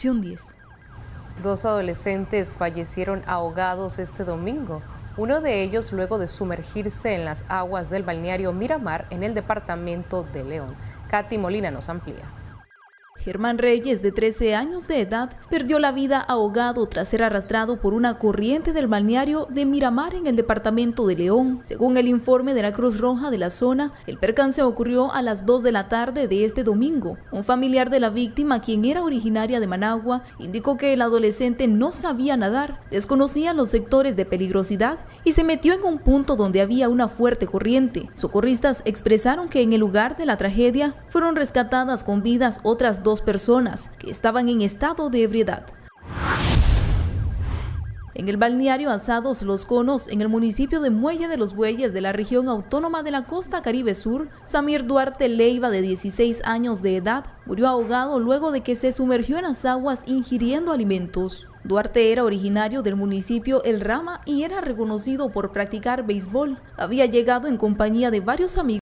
10. Dos adolescentes fallecieron ahogados este domingo, uno de ellos luego de sumergirse en las aguas del balneario Miramar en el departamento de León. Katy Molina nos amplía. Germán Reyes, de 13 años de edad, perdió la vida ahogado tras ser arrastrado por una corriente del balneario de Miramar en el departamento de León. Según el informe de la Cruz Roja de la zona, el percance ocurrió a las 2 de la tarde de este domingo. Un familiar de la víctima, quien era originaria de Managua, indicó que el adolescente no sabía nadar, desconocía los sectores de peligrosidad y se metió en un punto donde había una fuerte corriente. Socorristas expresaron que en el lugar de la tragedia fueron rescatadas con vidas otras dos dos personas que estaban en estado de ebriedad. En el balneario asados Los Conos, en el municipio de Muelle de los Bueyes de la región autónoma de la costa Caribe Sur, Samir Duarte Leiva, de 16 años de edad, murió ahogado luego de que se sumergió en las aguas ingiriendo alimentos. Duarte era originario del municipio El Rama y era reconocido por practicar béisbol. Había llegado en compañía de varios amigos.